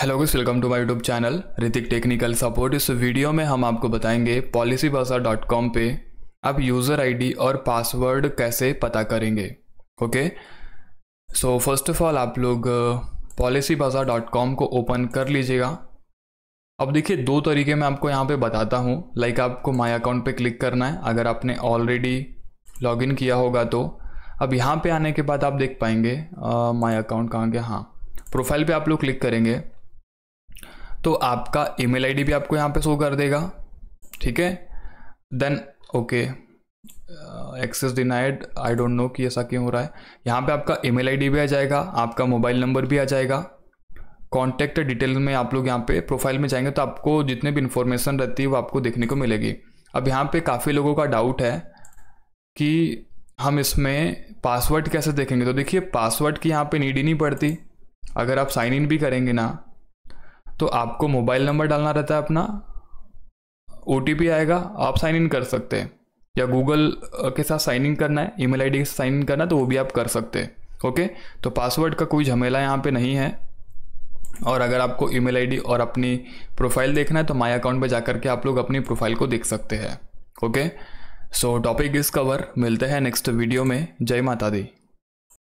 hello guys welcome to my YouTube channel Hrithik technical support इस video में हम आपको बताएंगे पॉलिसी बाजार डॉट कॉम पे आप यूज़र आईडी और पासवर्ड कैसे पता करेंगे okay so first of all आप लोग पॉलिसी बाजार डॉट कॉम को ओपन कर लीजिएगा अब देखिए दो तरीके मैं आपको यहाँ पे बताता हूँ लाइक आपको माई अकाउंट पर क्लिक करना है अगर आपने ऑलरेडी लॉगिन किया होगा तो अब यहाँ पर आने के बाद आप देख पाएंगे माई अकाउंट कहाँ के हाँ प्रोफाइल पे आप लोग क्लिक करेंगे तो आपका ईमेल आईडी भी आपको यहाँ पे शो कर देगा ठीक है then okay access denied I don't know कि ऐसा क्यों हो रहा है यहाँ पे आपका ईमेल आईडी भी आ जाएगा आपका मोबाइल नंबर भी आ जाएगा कॉन्टैक्ट डिटेल में आप लोग यहाँ पे प्रोफाइल में जाएंगे तो आपको जितने भी इन्फॉर्मेशन रहती है वो आपको देखने को मिलेगी अब यहाँ पे काफ़ी लोगों का डाउट है कि हम इसमें पासवर्ड कैसे देखेंगे तो देखिए पासवर्ड की यहाँ पे नीड ही नहीं पड़ती अगर आप साइन इन भी करेंगे ना तो आपको मोबाइल नंबर डालना रहता है अपना ओ आएगा आप साइन इन कर सकते हैं या गूगल के साथ साइन इन करना है ईमेल आईडी के साथ साइन इन करना है तो वो भी आप कर सकते हैं ओके तो पासवर्ड का कोई झमेला यहाँ पे नहीं है और अगर आपको ईमेल आईडी और अपनी प्रोफाइल देखना है तो माई अकाउंट पर जाकर के आप लोग अपनी प्रोफाइल को देख सकते हैं okay so topic is cover मिलते हैं नेक्स्ट वीडियो में जय माता दी